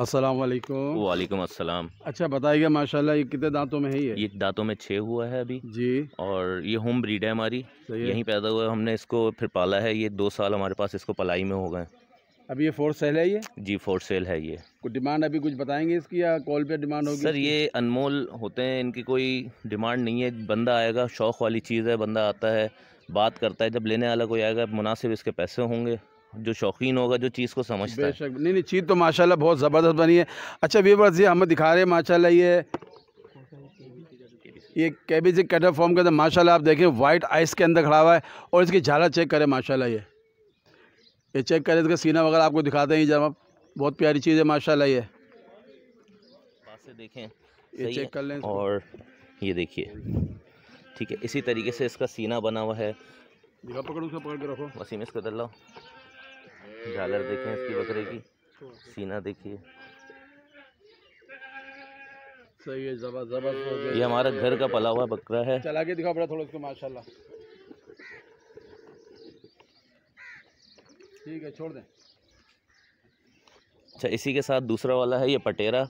वालेकुम अस्सलाम अच्छा बताइए माशाल्लाह ये कितने दांतों में है ये ये दांतों में छः हुआ है अभी जी और ये होम ब्रीड है हमारी यहीं पैदा हुआ है हमने इसको फिर पाला है ये दो साल हमारे पास इसको पलाई में हो गए अभी ये फोर सेल है ये जी फोर सेल है ये कुछ डिमांड अभी कुछ बताएंगे इसकी या कॉल पे डिमांड होगी सर ये अनमोल होते हैं इनकी कोई डिमांड नहीं है बंदा आएगा शौक़ वाली चीज़ है बंदा आता है बात करता है जब लेने वाला कोई आएगा मुनासिब इसके पैसे होंगे जो शौकीन होगा जो चीज़ को समझता है नहीं नहीं चीज़ तो माशाल्लाह बहुत ज़बरदस्त बनी है अच्छा वीवर्स ये हमें दिखा रहे हैं माशाल्लाह ये ये कैबेज कैटर फॉर्म के अंदर माशाल्लाह आप देखें वाइट आइस के अंदर खड़ा हुआ है और इसकी झाला चेक करें माशाल्लाह ये ये चेक करें इसका सीना वगैरह आपको दिखाते हैं जब आप बहुत प्यारी चीज़ है माशा ये देखें ये चेक कर लें और ये देखिए ठीक है इसी तरीके से इसका सीना बना हुआ है पकड़ो पकड़ के रखो वसीम इसको दल्ला झालर देखें इसकी बकरे की सीना देखिए सही है जबरदस्त हो गया ये हमारा घर का पला हुआ बकरा है चला के दिखा बड़ा थोड़ा उसको माशाल्लाह ठीक है छोड़ दें अच्छा इसी के साथ दूसरा वाला है ये पटेरा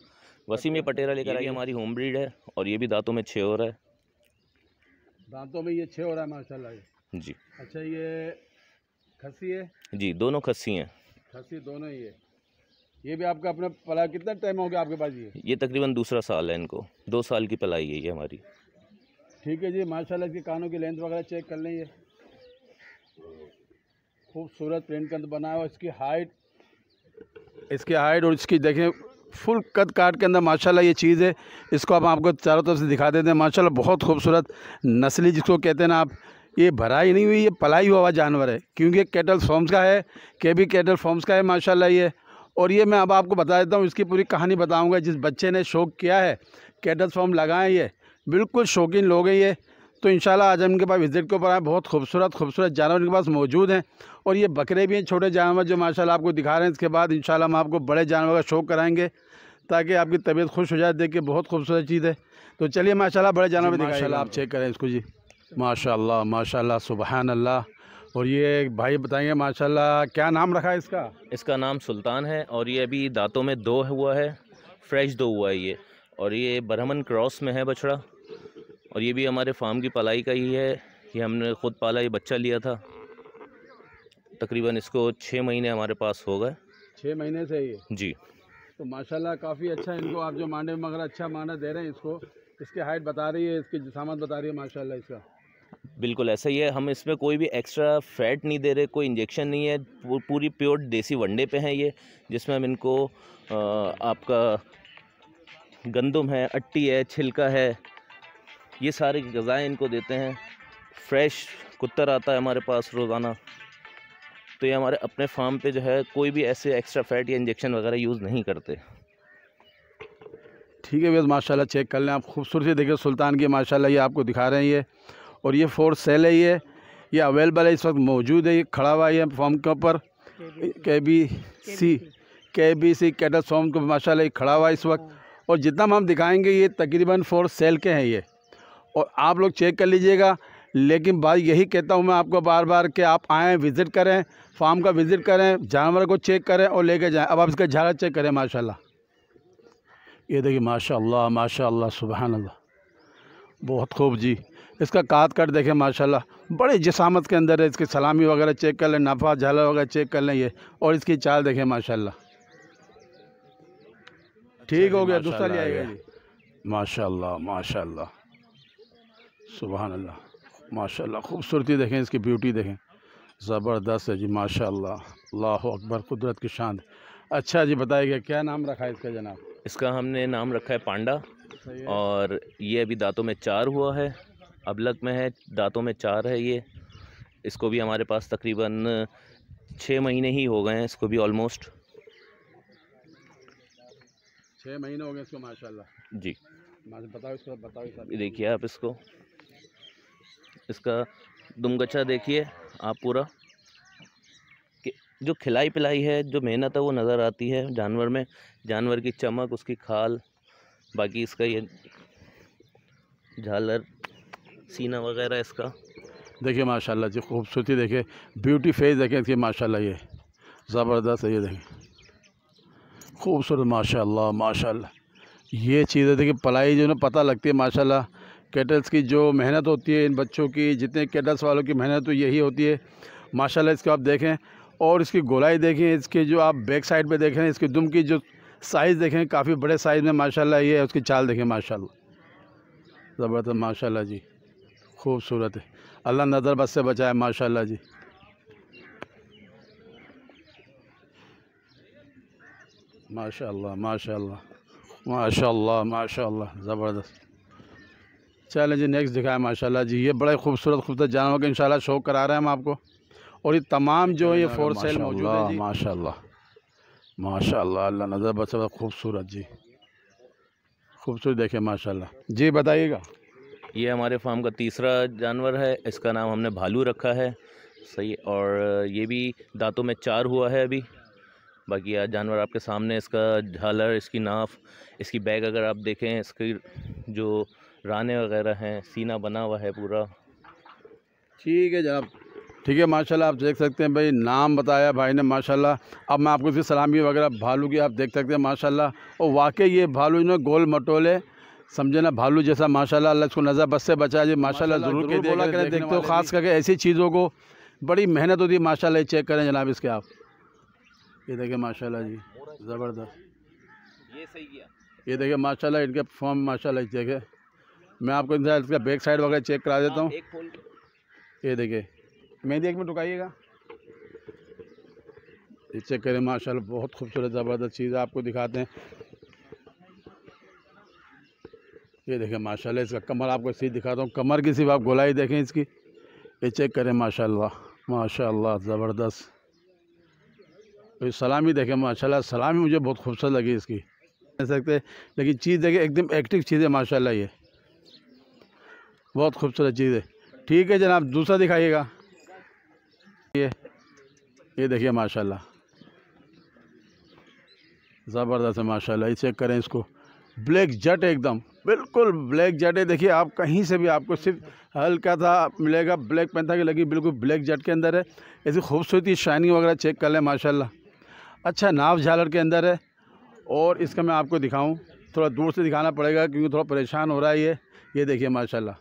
वसीम ये पटेरा लेकर आई हमारी होम ब्रीड है और ये भी दांतों में छः हो रहा है दांतों में ये छः हो रहा है माशाल्लाह जी अच्छा ये खसी है जी दोनों खसी हैं खसी दोनों ही है ये भी आपका अपना पला कितना टाइम हो गया आपके पास ये ये तकरीबन दूसरा साल है इनको दो साल की पलाई है ये हमारी ठीक है जी माशाल्लाह इसके कानों की लेंथ वगैरह चेक कर लेंगे खूबसूरत पेंटकंद बना है और इसकी हाइट इसकी हाइट और इसकी देखें फुल कद काट के अंदर माशाल्लाह ये चीज़ है इसको आप आपको चारों तरफ से दिखा देते हैं माशाल्लाह बहुत खूबसूरत नस्ली जिसको कहते हैं ना आप ये भरा ही नहीं हुई ये पलाई हुआ जानवर है क्योंकि कैटल फॉर्म्स का है के भी कैटल फॉर्म्स का है माशाल्लाह ये और ये मैं अब आपको बता देता हूँ इसकी पूरी कहानी बताऊँगा जिस बच्चे ने शौक़ किया है कैटल फॉर्म लगाए ये बिल्कुल शौकीन लोग हैं ये तो इन आज हम इनके पास विज़िट के ऊपर आए बहुत खूबसूरत खूबसूरत जानवर इनके पास मौजूद हैं और ये बकरे भी हैं छोटे जानवर जो माशाला आपको दिखा रहे हैं इसके बाद इन हम आपको बड़े जानवर का शौक़ कराएँगे ताकि आपकी तबीयत खुश हो जाए देख के बहुत खूबसूरत चीज़ है तो चलिए माशाल्लाह बड़े जानवर दिखा आप चेक करें इसको जी माशाल्लाह माशाल्लाह सुबहान अल्लाह और ये भाई बताइए माशाल्लाह क्या नाम रखा है इसका इसका नाम सुल्तान है और ये अभी दांतों में दो हुआ है फ्रेश दो हुआ है ये और ये बरहमन क्रॉस में है बछड़ा और ये भी हमारे फार्म की पलाई का ही है ये हमने ख़ुद पाला ये बच्चा लिया था तकरीबन इसको छः महीने हमारे पास हो गए छः महीने से ही जी तो माशाल्लाह काफ़ी अच्छा इनको आप जो मांडे मगर अच्छा माना दे रहे हैं इसको इसकी हाइट बता रही है इसकी जसामत बता रही है माशाल्लाह इसका बिल्कुल ऐसा ही है हम इसमें कोई भी एक्स्ट्रा फैट नहीं दे रहे कोई इंजेक्शन नहीं है पूरी प्योर देसी वनडे पे हैं ये जिसमें हम इनको आ, आपका गंदम है अट्टी है छिलका है ये सारी गज़ाएँ इनको देते हैं फ्रेश कुत्तर आता है हमारे पास रोज़ाना तो ये हमारे अपने फार्म पे जो है कोई भी ऐसे एक्स्ट्रा फैट या इंजेक्शन वगैरह यूज़ नहीं करते ठीक है भैया तो माशाल्लाह चेक कर लें आप खूबसूरती देखिए सुल्तान की माशाल्लाह ये आपको दिखा रहे हैं ये और ये फोर सेल है ये ये अवेलेबल है इस वक्त मौजूद है ये खड़ा हुआ है फॉर्म के ऊपर के बी सी के बी सी कैटल फॉर्म के माशा ये खड़ा हुआ है इस वक्त हाँ। और जितना हम दिखाएंगे ये तकरीबन फोर सेल के हैं ये और आप लोग चेक कर लीजिएगा लेकिन बात यही कहता हूँ मैं आपको बार बार कि आप आएँ विज़िट करें फार्म का विज़िट करें जानवर को चेक करें और लेके जाएं अब आप इसका झाड़ा चेक करें माशाल्लाह ये देखिए माशाल्लाह माशाल्लाह सुबहान बहुत खूब जी इसका कात कट देखें माशाल्लाह बड़े जसामत के अंदर है इसकी सलामी वगैरह चेक कर लें नफा झाला वगैरह चेक कर लें ये और इसकी चाल देखें माशाल्लाह ठीक हो गया दूसरा ले आएगा माशाल्लाह माशाल्लाह सुबहान अल्लाह माशाल्लाह खूबसूरती देखें इसकी ब्यूटी देखें ज़बरदस्त है जी माशाल्लाह अल्लाह अकबर कुदरत की शान अच्छा जी बताइएगा क्या नाम रखा है इसका जनाब इसका हमने नाम रखा है पांडा और ये अभी दांतों में चार हुआ है अबलग में है दांतों में चार है ये इसको भी हमारे पास तकरीबन छः महीने ही हो गए हैं इसको भी ऑलमोस्ट छः महीने हो गए इसको माशाल्लाह जी बताओ इसको बताओ देखिए आप इसको इसका दुमगछा देखिए आप पूरा जो खिलाई पिलाई है जो मेहनत है वो नज़र आती है जानवर में जानवर की चमक उसकी खाल बाकी इसका ये झालर सीना वगैरह इसका देखिए माशाल्लाह जी खूबसूरती देखिए ब्यूटी फेस देखें इसकी माशाल्लाह ये ज़बरदस्त है ये देखें खूबसूरत माशाल्लाह माशाल्लाह ये चीज़ है देखिए पलाई जो ना पता लगती है माशाल्लाह केटल्स की जो मेहनत होती है इन बच्चों की जितने केटल्स वालों की मेहनत तो यही होती है माशाल्लाह इसको आप देखें और इसकी गोलाई देखें इसके जो आप बैक साइड पर देखें इसके दुम की जो साइज़ देखें काफ़ी बड़े साइज़ में माशाल्लाह ये है उसकी चाल देखें माशाल्लाह ज़बरदस्त माशाल्लाह जी खूबसूरत है अल्लाह नज़र बस से बचाए माशाल्लाह जी माशाल्लाह माशाल्लाह माशाल्लाह माशाल्लाह ज़बरदस्त चलें जी नेक्स्ट दिखाएं माशाल्लाह जी ये बड़े खूबसूरत खूबसूरत जानवर के इंशाल्लाह शौक करा रहे हैं हम आपको और ये तमाम जो है ये फोर सेल मौजूद है माशाल्लाह माशाल्लाह अल्लाह नज़र बस खूबसूरत जी खूबसूरत देखें माशाल्लाह जी बताइएगा ये हमारे फार्म का तीसरा जानवर है इसका नाम हमने भालू रखा है सही और ये भी दांतों में चार हुआ है अभी बाकी आज जानवर आपके सामने इसका झालर इसकी नाफ इसकी बैग अगर आप देखें इसकी जो राने वगैरह हैं सीना बना हुआ है पूरा ठीक है जनाब ठीक है माशाल्लाह आप देख सकते हैं भाई नाम बताया भाई ने माशाल्लाह अब मैं आपको इसकी सलामी वगैरह भालू की आप देख सकते हैं माशाल्लाह और वाकई ये भालू जो गोल मटोले समझे ना भालू जैसा माशाल्लाह अल्लाह उसको नज़र बस से बचा जी माशाल्लाह ज़रूर के बोला करें देखते हो खास करके ऐसी चीज़ों को बड़ी मेहनत होती है माशाल्लाह चेक करें जनाब इसके आप ये देखिए माशाल्लाह जी ज़बरदस्त ये सही है ये देखिए माशाल्लाह इनके फॉर्म माशाल्लाह इस मैं आपको इसका बैक साइड वगैरह चेक करा देता हूँ ये देखिए मैं देख में रुकाइएगा ये चेक करें माशाल्लाह बहुत खूबसूरत ज़बरदस्त चीज़ आपको दिखाते हैं ये देखें माशाल्लाह इसका कमर आपको सीध दिखाता हूँ कमर की सिर्फ आप गोलाई देखें इसकी ये चेक करें माशाल्लाह माशाल्लाह ज़बरदस्त ये सलामी देखें माशाल्लाह सलामी मुझे बहुत खूबसूरत लगी इसकी कह सकते लेकिन चीज़ देखें एकदम एक्टिव चीज़ है माशाल्लाह ये बहुत खूबसूरत चीज़ है ठीक है जनाब दूसरा दिखाइएगा ये ये देखिए माशाल्लाह ज़बरदस्त है माशाल्लाह ये चेक करें इसको ब्लैक जट एकदम बिल्कुल ब्लैक जैट है देखिए आप कहीं से भी आपको सिर्फ हल्का था मिलेगा ब्लैक पैंथा की लगी बिल्कुल ब्लैक जैट के अंदर है ऐसी खूबसूरती शाइनिंग वगैरह चेक कर लें माशाल्लाह अच्छा नाव झालर के अंदर है और इसका मैं आपको दिखाऊं थोड़ा दूर से दिखाना पड़ेगा क्योंकि थोड़ा परेशान हो रहा है ये ये देखिए माशा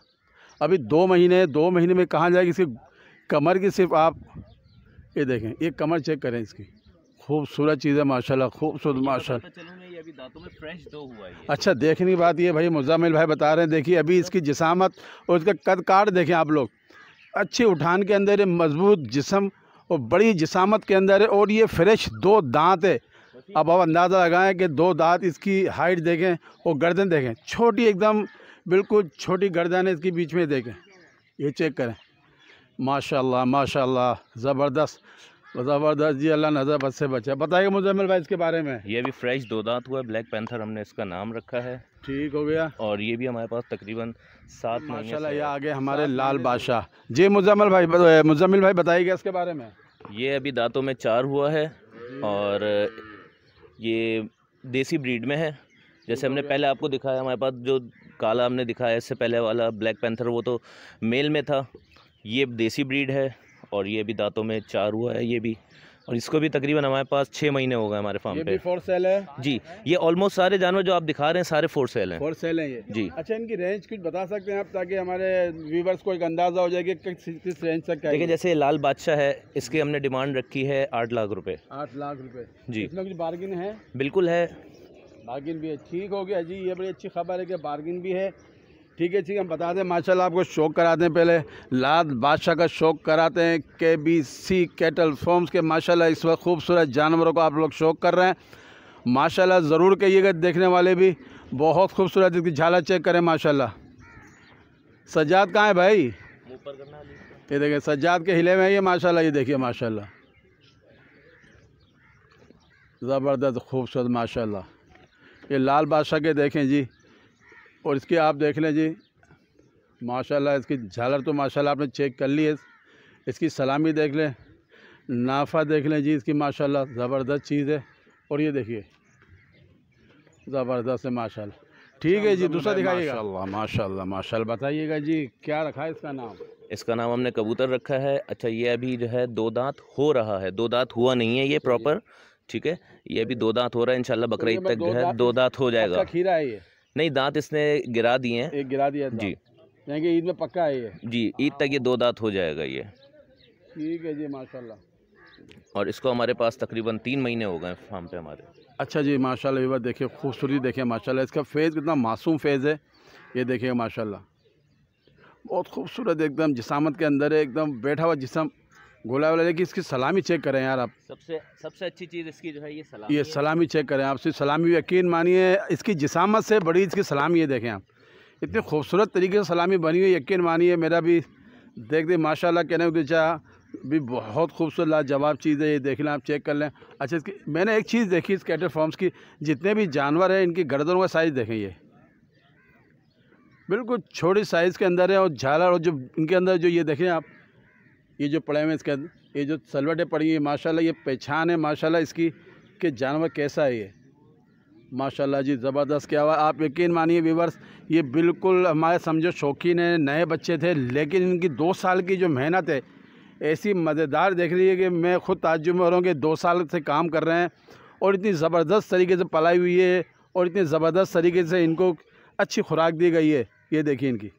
अभी दो महीने दो महीने में कहाँ जाएगी इसकी कमर की सिर्फ आप ये देखें ये कमर चेक करें इसकी खूबसूरत चीज़ है माशाल्लाह खूबसूरत तो माशा दांतों में फ्रेश दो हुआ है अच्छा देखने की बात ये भाई मुजामिल भाई बता रहे हैं देखिए अभी इसकी जिसामत और इसका कद काट देखें आप लोग अच्छे उठान के अंदर है मजबूत जिसम और बड़ी जिसामत के अंदर है और ये फ्रेश दो दांत है अब आप अंदाज़ा लगाएं कि दो दांत इसकी हाइट देखें और गर्दन देखें छोटी एकदम बिल्कुल छोटी गर्दन है इसके बीच में देखें ये चेक करें माशाल्लाह माशाल्लाह ज़बरदस्त ज़बरदस्त जी अल्लाह नजर से बचा बताइए मुजम्मिल भाई इसके बारे में ये भी फ्रेश दो दांत हुआ है ब्लैक पैंथर हमने इसका नाम रखा है ठीक हो गया और ये भी हमारे पास तकरीबन सात माशाल्लाह ये आगे हमारे लाल बादशाह जी मुजम्मिल भाई मुजमिल भाई बताइएगा इसके बारे में ये अभी दांतों में चार हुआ है और ये देसी ब्रीड में है जैसे हमने पहले आपको दिखाया हमारे पास जो काला हमने दिखाया इससे पहले वाला ब्लैक पैंथर वो तो मेल में था ये देसी ब्रीड है और ये भी दांतों में चार हुआ है ये भी और इसको भी तकरीबन हमारे पास छः महीने हो गए हमारे फार्म पे फोर सेल है जी ये ऑलमोस्ट सारे जानवर जो आप दिखा रहे हैं सारे फोर सेल हैं फोर सेल हैं ये जी अच्छा इनकी रेंज कुछ बता सकते हैं आप ताकि हमारे व्यूवर्स को एक अंदाज़ा हो जाए कि किस किस रेंज तक देखिए जैसे लाल बादशाह है इसकी हमने डिमांड रखी है आठ लाख रुपये आठ लाख रुपये जी इसमें कुछ बार्गिन है बिल्कुल है बार्गिन भी है ठीक हो गया जी ये बड़ी अच्छी खबर है कि बार्गिन भी है ठीक है ठीक है हम बताते हैं माशाल्लाह आपको शौक कराते हैं पहले लाद बादशाह का शौक कराते हैं के बी सी कैटल फॉर्म्स के माशाल्लाह इस वक्त खूबसूरत जानवरों को आप लोग शौक कर रहे हैं माशाल्लाह ज़रूर कहिएगा देखने वाले भी बहुत खूबसूरत इसकी झाला चेक करें माशा सज्जाद कहाँ है भाई ये देखिए सज्जाद के हिले में है ये माशाला ये देखिए माशा ज़बरदस्त खूबसूरत माशा ये लाल बादशाह के देखें जी और इसकी आप देख लें जी माशाल्लाह इसकी झालर तो माशाल्लाह आपने चेक कर ली है इसकी सलामी देख लें नाफा देख लें जी इसकी माशाल्लाह ज़बरदस्त चीज़ है और ये देखिए ज़बरदस्त है माशाल्लाह ठीक है जी दूसरा दिखाइएगा माशा माशा बताइएगा जी क्या रखा है इसका नाम इसका नाम हमने कबूतर रखा है अच्छा ये अभी जो है दो दांत हो रहा है दो दांत हुआ नहीं है ये प्रॉपर ठीक है ये अभी दो दांत हो रहा है इंशाल्लाह तो बकरीद तक जो है दो दांत हो जाएगा खीरा है ये नहीं दांत इसने गिरा दिए हैं एक गिरा दिया जी यानी कि ईद में पक्का है ये जी ईद तक ये दो दांत हो जाएगा ये ठीक है जी माशाल्लाह और इसको हमारे पास तकरीबन तीन महीने हो गए फार्म पे हमारे अच्छा जी माशाल्लाह विवर देखिए खूबसूरती देखिए माशाल्लाह इसका फेज़ कितना मासूम फेज़ है ये देखिए माशाल्लाह बहुत खूबसूरत एकदम जिसामत के अंदर है एकदम बैठा हुआ जिसम गोला वाला लेकिन इसकी सलामी चेक करें यार आप सबसे सबसे अच्छी चीज़ इसकी जो है ये सलामी ये सलामी चेक करें आप सलामी यकीन मानिए इसकी जिसामत से बड़ी इसकी सलामी है देखें आप इतनी खूबसूरत तरीके से सलामी बनी हुई यकीन मानिए मेरा भी देख दे माशाला कहने को चाह भी बहुत खूबसूरत लाजवाब चीज़ है ये देख लें आप चेक कर लें अच्छा इसकी मैंने एक चीज़ देखी इस कैटर फॉर्म्स की जितने भी जानवर हैं इनकी गर्दनों का साइज़ देखें ये बिल्कुल छोटी साइज़ के अंदर है और झाला और जो इनके अंदर जो ये देखें आप ये जो पड़े हुए हैं इसके ये जो सलवटें पड़ी है माशाल्लाह ये पहचान है माशाल्लाह इसकी कि जानवर कैसा है ये माशाल्लाह जी ज़बरदस्त क्या हुआ आप यकीन मानिए व्यूवर्स ये बिल्कुल हमारे समझो शौकीन है नए बच्चे थे लेकिन इनकी दो साल की जो मेहनत है ऐसी मज़ेदार देख रही है कि मैं खुद ताजुब में हो रहा हूँ कि दो साल से काम कर रहे हैं और इतनी ज़बरदस्त तरीके से पलाई हुई है और इतनी ज़बरदस्त तरीके से इनको अच्छी खुराक दी गई है ये देखिए इनकी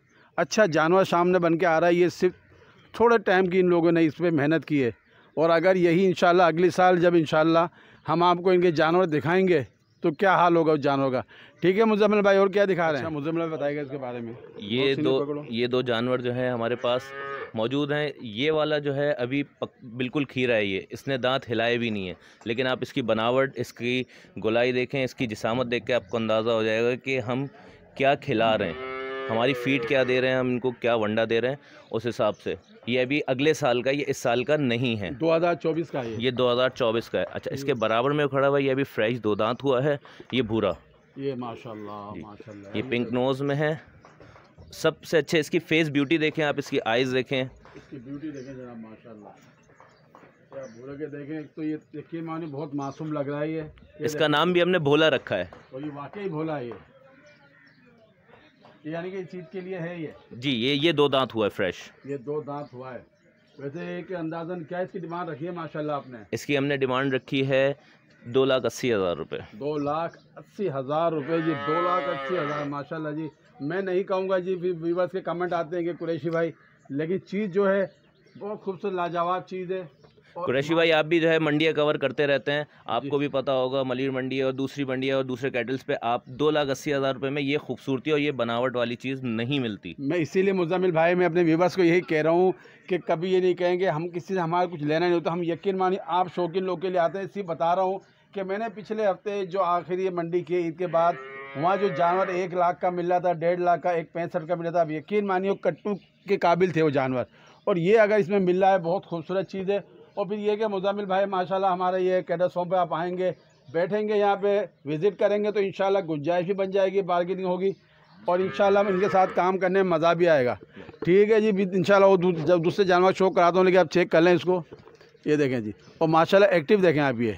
अच्छा जानवर सामने बन के आ रहा है ये सिर्फ थोड़े टाइम की इन लोगों ने इस पर मेहनत की है और अगर यही इन अगले साल जब इन हम आपको इनके जानवर दिखाएंगे तो क्या हाल होगा उस जानवर का ठीक है मुजम्मिल भाई और क्या दिखा रहे हैं अच्छा, मुजम्मिल बताएगा इसके बारे में ये दो ये दो जानवर जो है हमारे पास मौजूद हैं ये वाला जो है अभी पक, बिल्कुल खीरा है ये इसने दांत हिलाए भी नहीं है लेकिन आप इसकी बनावट इसकी गुलाई देखें इसकी जिसामत देख के आपको अंदाज़ा हो जाएगा कि हम क्या खिला रहे हैं हमारी फीट क्या दे रहे हैं हम इनको क्या वंडा दे रहे हैं उस हिसाब से ये अभी अगले साल का ये इस साल का नहीं है 2024 का है ये 2024 का है अच्छा इसके बराबर में खड़ा हुआ ये अभी फ्रेश दो दांत हुआ है ये भूरा ये माशाल्लाह माशाल्लाह ये पिंक नोज़ में है सबसे अच्छे इसकी फेस ब्यूटी देखें आप इसकी आइज़ देखें इसकी ब्यूटी देखें जरा माशाल्लाह भोला के देखें तो ये देखिए माने बहुत मासूम लग रहा है ये इसका नाम भी हमने भोला रखा है और ये वाकई भोला है यानी कि चीज के लिए है ये जी ये ये दो दांत हुआ है फ्रेश ये दो दांत हुआ है वैसे एक अंदाजन क्या इसकी डिमांड रखी है माशाल्लाह आपने इसकी हमने डिमांड रखी है दो लाख अस्सी हज़ार रुपये दो लाख अस्सी हज़ार रुपये जी दो लाख अस्सी हज़ार माशाल्लाह जी मैं नहीं कहूँगा जी व्यूवर्स के कमेंट आते हैं कि कुरैशी भाई लेकिन चीज़ जो है बहुत खूबसूरत लाजवाब चीज़ है कुरैशी भाई आप भी जो है मंडियाँ कवर करते रहते हैं आपको भी पता होगा मलिर मंडी और दूसरी मंडी और दूसरे कैटल्स पे आप दो लाख अस्सी हज़ार रुपये में ये खूबसूरती और ये बनावट वाली चीज़ नहीं मिलती मैं इसीलिए मुजामिल भाई मैं अपने व्यवर्स को यही कह रहा हूँ कि कभी ये नहीं कहेंगे हम किसी से हमारा कुछ लेना नहीं होता हम यकीन मानिए आप शौकीन लोग के लिए आते हैं इसी बता रहा हूँ कि मैंने पिछले हफ्ते जो आखिरी मंडी की ईद के बाद वहाँ जो जानवर एक लाख का मिल रहा था डेढ़ लाख का एक पैंसठ का मिला था अब यकीन मानिए कट्टू के काबिल थे वो जानवर और ये अगर इसमें मिल रहा है बहुत खूबसूरत चीज़ है और फिर ये कि मुजामिल भाई माशाल्लाह हमारे ये कैडर सौंपे पर आप आएँगे बैठेंगे यहाँ पे विज़िट करेंगे तो इन गुंजाइश भी बन जाएगी बारगेनिंग होगी और इन इनके साथ काम करने में मज़ा भी आएगा ठीक है जी इन वो जब दूसरे जानवर शो कराता हूँ लेकिन आप चेक कर लें इसको ये देखें जी और माशाला एक्टिव देखें आप ये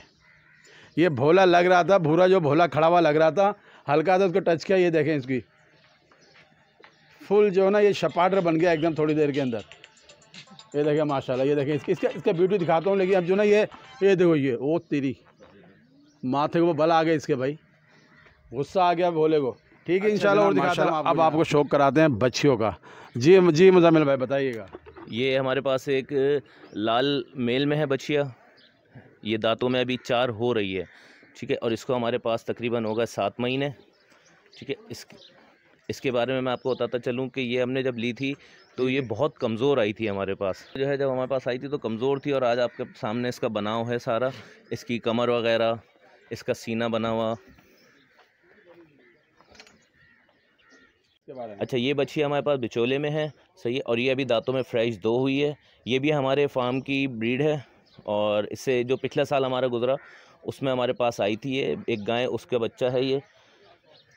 ये भोला लग रहा था भूरा जो भोला खड़ा हुआ लग रहा था हल्का था उसको टच किया ये देखें इसकी फुल जो है ना ये शपाटर बन गया एकदम थोड़ी देर के अंदर ये देखिए माशाल्लाह ये देखें इसके इसका इसका ब्यूटी दिखाता हूँ लेकिन अब जो ना ये ये देखो ये ओ तेरी माथे को बल आ गया इसके भाई गुस्सा आ गया भोले को ठीक है अच्छा इनशाला और दिखाता हूँ अब आपको शौक कराते हैं बच्चियों का जी जी मुजामिल भाई बताइएगा ये हमारे पास एक लाल मेल में है बछिया ये दांतों में अभी चार हो रही है ठीक है और इसको हमारे पास तकरीबन होगा सात महीने ठीक है इसके इसके बारे में मैं आपको बताता चलूँ कि ये हमने जब ली थी तो ये बहुत कमज़ोर आई थी हमारे पास जो है जब हमारे पास आई थी तो कमज़ोर थी और आज आपके सामने इसका बनाव है सारा इसकी कमर वगैरह इसका सीना बना हुआ अच्छा ये बच्ची हमारे पास बिचोले में है सही है और ये अभी दांतों में फ्रेश दो हुई है ये भी हमारे फार्म की ब्रीड है और इससे जो पिछला साल हमारा गुजरा उसमें हमारे पास आई थी ये एक गाय उसका बच्चा है ये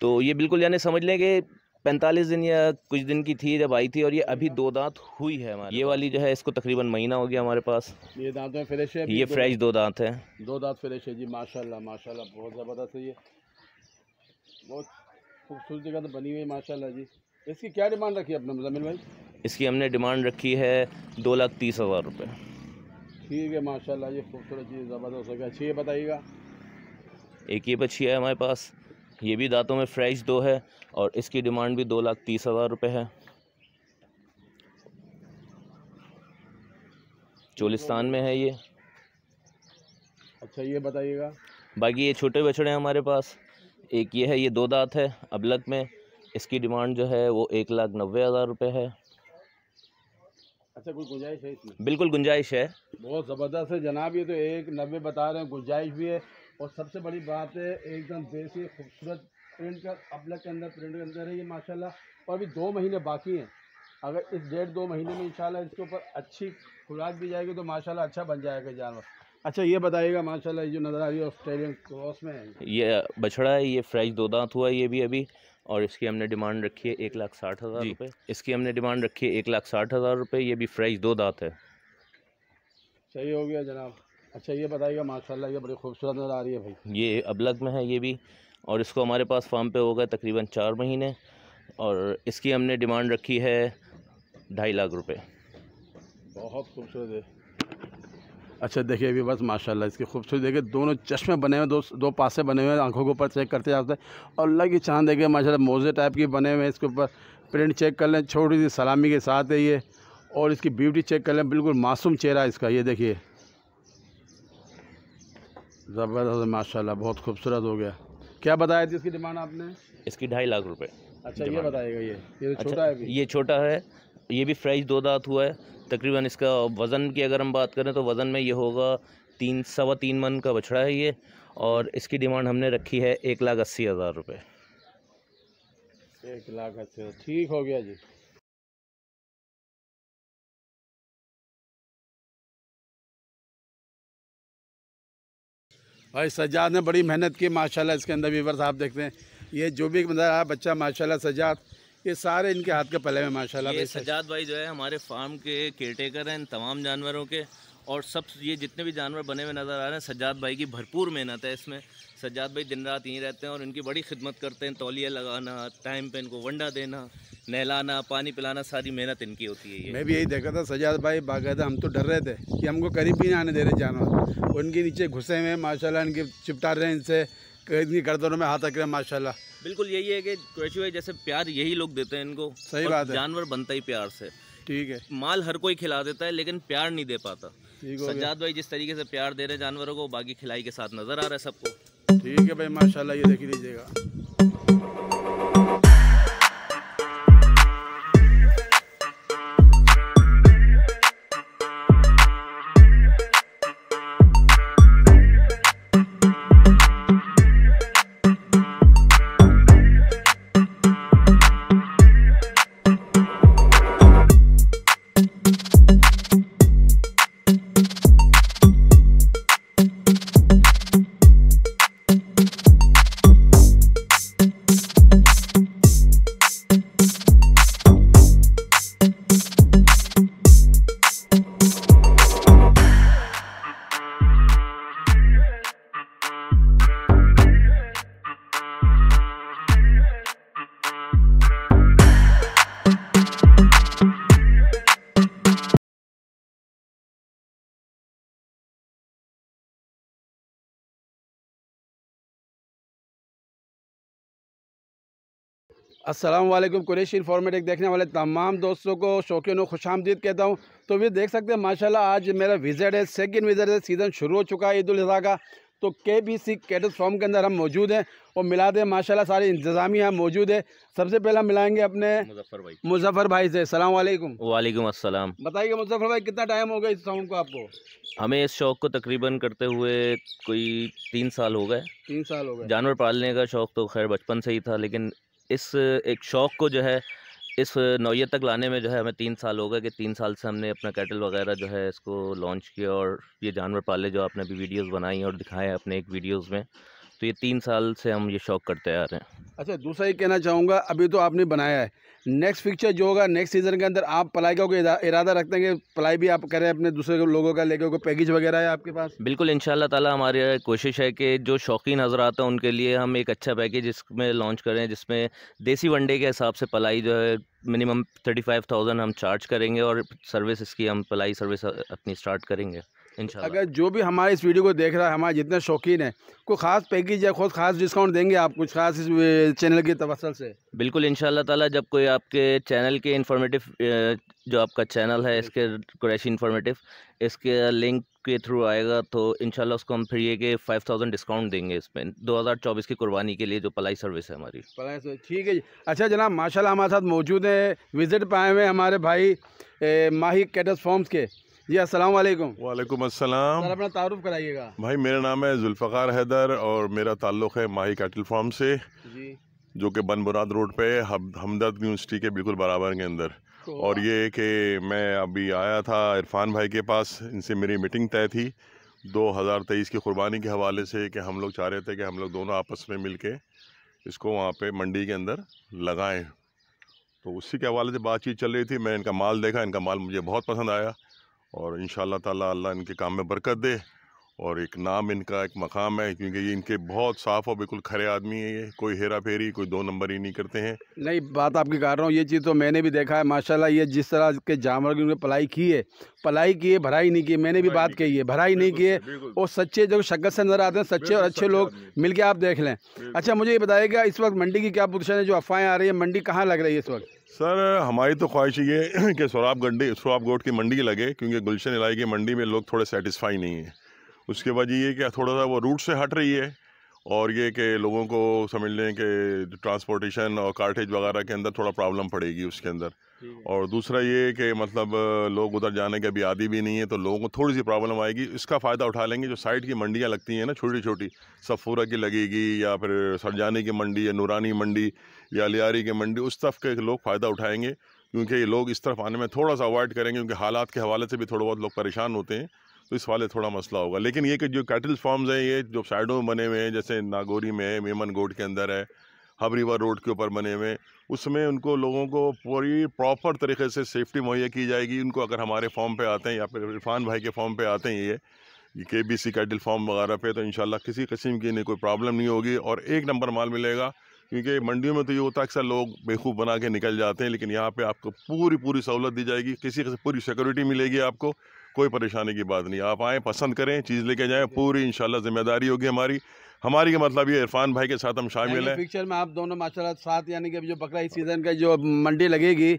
तो ये बिल्कुल यानी समझ लें कि पैंतालीस दिन या कुछ दिन की थी जब आई थी और ये अभी हाँ। दो दांत हुई है हमारे ये वाली जो है इसको तकरीबन महीना हो गया हमारे पास ये दांत में फ्रेश है ये फ्रेश तो दो दांत है दो दांत फ्रेश है जी माशाल्लाह माशाल्लाह बहुत ज़बरदस्त है ये बहुत खूबसूरत जगह तो बनी हुई है माशाल्लाह जी इसकी क्या डिमांड रखी है अपने मुजमिल मतलब भाई इसकी हमने डिमांड रखी है दो लाख तीस हज़ार रुपये ठीक है माशाल्लाह ये खूबसूरत चीज़ ज़बरदस्त गया अच्छी ये बताइएगा एक ये बच्ची है हमारे पास ये भी दांतों में फ्रेश दो है और इसकी डिमांड भी दो लाख तीस हज़ार रुपये है चोलिस्तान में है ये अच्छा ये बताइएगा बाकी ये छोटे बछड़े हैं हमारे पास एक ये है ये दो दांत है अबलग में इसकी डिमांड जो है वो एक लाख नब्बे हज़ार रुपये है अच्छा कोई गुंजाइश है इसमें बिल्कुल गुंजाइश है बहुत ज़बरदस्त है जनाब ये तो एक नब्बे बता रहे हैं गुंजाइश भी है और सबसे बड़ी बात है एकदम देसी खूबसूरत प्रिंट का अपने के अंदर प्रिंट के अंदर है ये माशाल्लाह और अभी दो महीने बाकी हैं अगर इस डेढ़ दो महीने में इंशाल्लाह इसके ऊपर अच्छी खुराक दी जाएगी तो माशाल्लाह अच्छा बन जाएगा जानवर अच्छा ये बताइएगा माशाल्लाह जो नज़र आ रही है ऑस्ट्रेलियन क्रॉस में ये बछड़ा है ये फ्रेश दो दांत हुआ ये भी अभी और इसकी हमने डिमांड रखी है एक लाख साठ हज़ार रुपये इसकी हमने डिमांड रखी है एक लाख साठ हज़ार रुपये ये भी फ्रेश दो दांत है सही हो गया जनाब अच्छा ये बताइएगा माशाल्लाह ये बड़ी खूबसूरत नज़र आ रही है भाई ये अबलग में है ये भी और इसको हमारे पास फार्म पे होगा तकरीबन चार महीने और इसकी हमने डिमांड रखी है ढाई लाख रुपए बहुत खूबसूरत है अच्छा देखिए अभी बस माशाल्लाह इसकी खूबसूरती देखिए दोनों चश्मे बने हुए दो दो पासे बने हुए हैं आँखों के ऊपर चेक करते जाते हैं तो। और अल्लाह की चाँद देखिए माशा मोजे टाइप की बने हुए हैं इसके ऊपर प्रिंट चेक कर लें छोटी सी सलामी के साथ है ये और इसकी ब्यूटी चेक कर लें बिल्कुल मासूम चेहरा इसका ये देखिए ज़बरदस्त माशाल्लाह बहुत खूबसूरत हो गया क्या बताया थी इसकी डिमांड आपने इसकी ढाई लाख रुपए अच्छा ये बताएगा ये ये तो अच्छा, छोटा अच्छा, है ये छोटा है ये भी फ्रेश दो दात हुआ है तकरीबन इसका वज़न की अगर हम बात करें तो वज़न में ये होगा तीन सवा तीन मन का बछड़ा है ये और इसकी डिमांड हमने रखी है एक लाख अस्सी हज़ार रुपये एक लाख अस्सी ठीक हो गया जी भाई सजाद ने बड़ी मेहनत की माशाल्लाह इसके अंदर वीवर साहब देखते हैं ये जो भी बंदा आया बच्चा माशाल्लाह सजाद ये सारे इनके हाथ के पले में माशाल्लाह भाई सजाद भाई जो है हमारे फार्म के केयरटेकर हैं तमाम जानवरों के और सब ये जितने भी जानवर बने हुए नज़र आ रहे हैं सजाद भाई की भरपूर मेहनत है इसमें सज्जाद भाई दिन रात यहीं रहते हैं और इनकी बड़ी खिदमत करते हैं तौलिया लगाना टाइम पे इनको वंडा देना नहलाना पानी पिलाना सारी मेहनत इनकी होती है ये मैं भी यही देखा था सजाद भाई बाकायदा हम तो डर रहे थे कि हमको करीब भी आने दे रहे जानवर उनके नीचे घुसे हुए माशाला इनके चिपटा रहे हैं इनसे इनकी गर्दनों में हाथ रख रहे हैं माशाला बिल्कुल यही है कि कैशी भाई जैसे प्यार यही लोग देते हैं इनको सही बात है जानवर बनता ही प्यार से ठीक है माल हर कोई खिला देता है लेकिन प्यार नहीं दे पाता सज्जाद भाई जिस तरीके से प्यार दे रहे जानवरों को बाकी खिलाई के साथ नजर आ रहा है सबको ठीक है भाई माशाल्लाह ये देख लीजिएगा असलम कुरेश इन्फॉर्मेटिक देखने वाले तमाम दोस्तों को शौकीन खुश आमदीद कहता हूँ तो ये देख सकते हैं माशाल्लाह आज मेरा विज़िट है सेकंड विज़िट है सीज़न शुरू हो चुका है ईद उज़ा का तो के बी सी कैटल फॉर्म के अंदर हम मौजूद हैं और मिला दें माशाल्लाह सारे इंतज़ामिया मौजूद है सबसे पहला मिलाएंगे अपने मुजफ्फर भाई मुजफ्फर भाई से सलाम वालेकुम वालेकुम अस्सलाम बताइए मुजफ्फर भाई कितना टाइम हो गया इस साउंड को आपको हमें इस शौक़ को तकरीबन करते हुए कोई तीन साल हो गए तीन साल हो गए जानवर पालने का शौक़ तो खैर बचपन से ही था लेकिन इस एक शौक़ को जो है इस नौीय तक लाने में जो है हमें तीन साल हो गए कि तीन साल से हमने अपना कैटल वगैरह जो है इसको लॉन्च किया और ये जानवर पाले जो आपने अभी वीडियोस बनाई और दिखाए अपने एक वीडियोस में तो ये तीन साल से हम ये शौक करते आ रहे हैं अच्छा दूसरा ये कहना चाहूँगा अभी तो आपने बनाया है नेक्स्ट पिक्चर जो होगा नेक्स्ट सीज़न के अंदर आप पलाई का कोई इरादा रखते हैं कि पलाई भी आप करें अपने दूसरे लोगों का लेके कोई पैकेज वगैरह है आपके पास बिल्कुल इन ताला हमारी कोशिश है कि जो शौकीन हजरात हैं उनके लिए हम एक अच्छा पैकेज इसमें लॉन्च करें जिसमें देसी वनडे के हिसाब से पलाई जो है मिनिमम थर्टी फाइव थाउजेंड हम चार्ज करेंगे और सर्विस इसकी हम पलाई सर्विस अपनी स्टार्ट करेंगे अगर जो भी हमारे इस वीडियो को देख रहा है हमारे जितने शौकीन हैं कोई ख़ास पैकेज या खुद खास डिस्काउंट देंगे आप कुछ खास इस चैनल के तवसल से बिल्कुल इन ताला जब कोई आपके चैनल के इन्फॉर्मेटिव जो आपका चैनल है इसके क्रैशी इन्फॉर्मेटिव इसके लिंक के थ्रू आएगा तो इन उसको हम फिर ये कि फाइव थाउजेंड डिस्काउंट देंगे इसमें दो हज़ार चौबीस की कुर्बानी के लिए जो पलाई सर्विस है हमारी पलाई सर्विस ठीक है जी अच्छा जनाब माशाल्लाह हमारे साथ मौजूद है विज़िट पाए हुए हमारे भाई माही कैटस फॉर्म्स के जी असल वालेकुम वालेकुम अस्सलाम सर अपना तारुफ कराइएगा भाई मेरा नाम है जुल्फ़ार हैदर और मेरा ताल्लुक़ है माही कैटल फार्म से जी जो कि बन मुराद रोड पे हमदर्द यूनिवर्सिटी के बिल्कुल बराबर के अंदर तो और ये कि मैं अभी आया था इरफान भाई के पास इनसे मेरी मीटिंग तय थी 2023 की कुर्बानी के हवाले से कि हम लोग चाह रहे थे कि हम लोग दोनों आपस में मिल के इसको वहाँ पे मंडी के अंदर लगाएं तो उसी के हवाले से बातचीत चल रही थी मैं इनका माल देखा इनका माल मुझे बहुत पसंद आया और इन ताला अल्लाह इनके काम में बरकत दे और एक नाम इनका एक मकाम है क्योंकि ये इनके बहुत साफ़ और बिल्कुल खरे आदमी है ये कोई हेरा फेरी कोई दो नंबर ही नहीं करते हैं नहीं बात आपकी कर रहा हूँ ये चीज़ तो मैंने भी देखा है माशाल्लाह ये जिस तरह के जानवर की उन्होंने पलाई की है पलाई की है भराई नहीं की मैंने भी बात कही है भराई नहीं की है और सच्चे जो शक्कत से नज़र आते हैं सच्चे और अच्छे लोग मिल आप देख लें अच्छा मुझे ये बताइएगा इस वक्त मंडी की क्या पोजिशन है जो अफवाहें आ रही है मंडी कहाँ लग रही है इस वक्त सर हमारी तो ख्वाहिश ये कि सौराब गंडी सौराब गोट की मंडी लगे क्योंकि गुलशन इलाके की मंडी में लोग थोड़े सेटिस्फाई नहीं हैं उसके वजह ये कि थोड़ा सा वो रूट से हट रही है और ये कि लोगों को समझ लें कि ट्रांसपोर्टेशन और कार्टेज वगैरह के अंदर थोड़ा प्रॉब्लम पड़ेगी उसके अंदर और दूसरा ये कि मतलब लोग उधर जाने के अभी आदि भी नहीं है तो लोगों को थोड़ी सी प्रॉब्लम आएगी इसका फ़ायदा उठा लेंगे जो साइड की मंडियाँ लगती हैं ना छोटी छोटी सफ़ूरा की लगेगी या फिर सरजानी की मंडी या नूरानी मंडी या लियारी की मंडी उस तरफ के लोग फ़ायदा उठाएंगे क्योंकि ये लोग इस तरफ आने में थोड़ा सा अवॉइड करेंगे क्योंकि हालात के हवाले से भी थोड़ा बहुत लोग परेशान होते हैं तो इस वाले थोड़ा मसला होगा लेकिन ये कि जो कैटल फार्म्स हैं ये जो साइडों में बने हुए हैं जैसे नागौरी में है मेमन गोड के अंदर है हबरीवा रोड के ऊपर बने हुए उसमें उनको लोगों को पूरी प्रॉपर तरीके से सेफ्टी मुहैया की जाएगी उनको अगर हमारे फॉर्म पे आते हैं या फिर इरफान भाई के फॉर्म पे आते हैं ये के बी सी कैडल फॉर्म वगैरह पे तो इन किसी किस्म की नहीं कोई प्रॉब्लम नहीं होगी और एक नंबर माल मिलेगा क्योंकि मंडियों में तो ये होता है अक्सर लोग बेखूब बना के निकल जाते हैं लेकिन यहाँ पर आपको पूरी पूरी सहूलत दी जाएगी किसी किसी पूरी सिक्योरिटी मिलेगी आपको कोई परेशानी की बात नहीं आप आएँ पसंद करें चीज़ लेके जाएँ पूरी इन जिम्मेदारी होगी हमारी हमारी मतलब ये इरफान भाई के साथ हम शामिल हैं पिक्चर में आप दोनों माशाल्लाह साथ यानी कि जो बकरा इस सीजन का जो मंडी लगेगी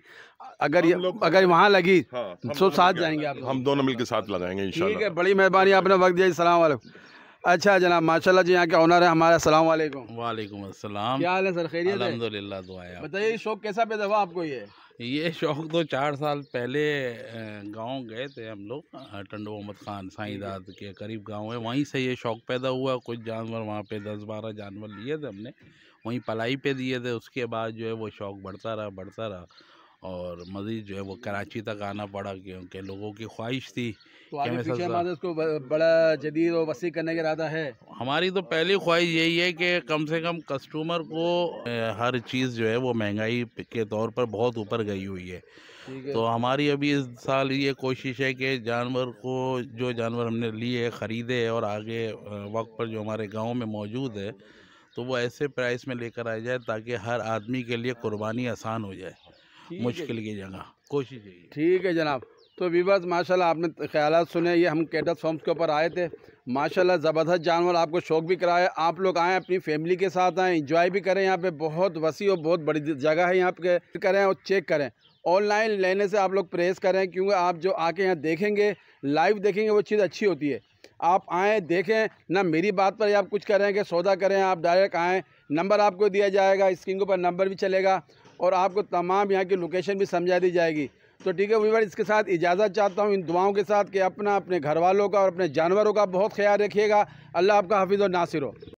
अगर अगर वहाँ लगी हाँ, तो साथ जाएंगे आप हम दोनों मिलकर साथ लगाएंगे ठीक है बड़ी मेहरबानी आपने वक्त दिया सलाम अच्छा जनाब माशाल्लाह जी यहाँ के ऑनर है हमारा सलाम वालेकुम वालेकुम अस्सलाम क्या हाल है सर खैरियत है अल्हम्दुलिल्लाह है बताइए शौक कैसा पैदा हुआ आपको ये ये शौक़ तो चार साल पहले गांव गए थे हम लोग टंडो मोहम्मद ख़ान साई दाद के करीब गांव है वहीं से ये शौक़ पैदा हुआ कुछ जानवर वहाँ पे दस बारह जानवर लिए थे हमने वहीं पलाई पे दिए थे उसके बाद जो है वो शौक़ बढ़ता रहा बढ़ता रहा और मज़ीद जो है वो कराची तक आना पड़ा क्योंकि लोगों की ख्वाहिश थी तो आगे पीछे हमारे उसको बड़ा जदीद और वसी करने का इरादा है हमारी तो पहली ख्वाहिश यही है कि कम से कम कस्टमर को हर चीज़ जो है वो महंगाई के तौर पर बहुत ऊपर गई हुई है तो हमारी अभी इस साल ये कोशिश है कि जानवर को जो जानवर हमने लिए ख़रीदे और आगे वक्त पर जो हमारे गाँव में मौजूद है तो वो ऐसे प्राइस में लेकर आ जाए ताकि हर आदमी के लिए कुर्बानी आसान हो जाए मुश्किल की जगह कोशिश ठीक है जनाब तो वीवर्स माशाल्लाह आपने ख्याल सुने ये हम कैटस फॉर्म्स के ऊपर आए थे माशाल्लाह ज़बरदस्त जानवर आपको शौक भी कराया आप लोग आएँ अपनी फैमिली के साथ आएँ इंजॉय भी करें यहाँ पे बहुत वसी और बहुत बड़ी जगह है यहाँ पे करें और चेक करें ऑनलाइन लेने से आप लोग प्रेस करें क्योंकि आप जो आके यहाँ देखेंगे लाइव देखेंगे वो चीज़ अच्छी होती है आप आएँ देखें ना मेरी बात पर आप कुछ करें कि सौदा करें आप डायरेक्ट आएँ नंबर आपको दिया जाएगा स्क्रीन के ऊपर नंबर भी चलेगा और आपको तमाम यहाँ की लोकेशन भी समझा दी जाएगी तो ठीक है वीवर इसके साथ इजाज़त चाहता हूँ इन दुआओं के साथ कि अपना अपने घर वालों का और अपने जानवरों का बहुत ख्याल रखिएगा अल्लाह आपका हाफिज़ और नासिर हो